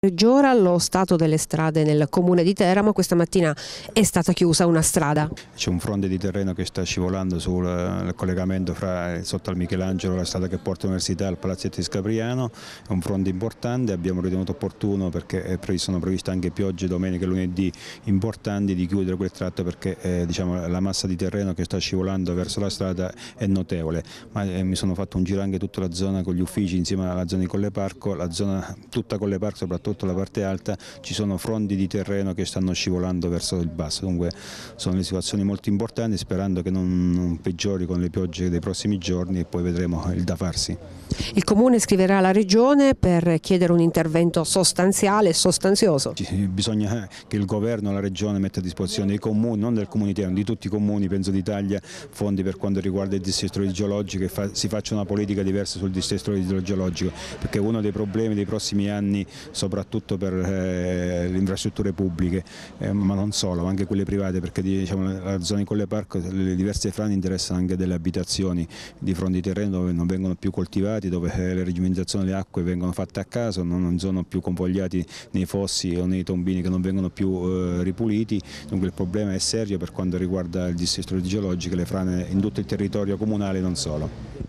Peggiora lo stato delle strade nel comune di Teramo, questa mattina è stata chiusa una strada. C'è un fronte di terreno che sta scivolando sul eh, collegamento fra, eh, sotto al Michelangelo, la strada che porta l'università al palazzetto di Scabriano, è un fronte importante, abbiamo ritenuto opportuno perché eh, sono previste anche piogge domenica e lunedì importanti di chiudere quel tratto perché eh, diciamo, la massa di terreno che sta scivolando verso la strada è notevole, ma eh, mi sono fatto un giro anche tutta la zona con gli uffici insieme alla zona di Colle Parco, la zona tutta Parco soprattutto soprattutto la parte alta ci sono frondi di terreno che stanno scivolando verso il basso, dunque sono le situazioni molto importanti sperando che non, non peggiori con le piogge dei prossimi giorni e poi vedremo il da farsi. Il Comune scriverà alla Regione per chiedere un intervento sostanziale e sostanzioso. Bisogna che il Governo, la Regione metta a disposizione dei comuni, non del ma di tutti i comuni, penso d'Italia, fondi per quanto riguarda il dissesto idrogeologico e fa, si faccia una politica diversa sul dissesto idrogeologico, perché è uno dei problemi dei prossimi anni, soprattutto per eh, le infrastrutture pubbliche, eh, ma non solo, ma anche quelle private, perché diciamo, la zona in Colle Parco, le diverse frane interessano anche delle abitazioni di fronte ai terreni dove non vengono più coltivati, stati dove eh, le regimentazioni delle acque vengono fatte a caso, non sono più convogliati nei fossi o nei tombini che non vengono più eh, ripuliti, dunque il problema è serio per quanto riguarda il dissesto idrogeologico e le frane in tutto il territorio comunale e non solo.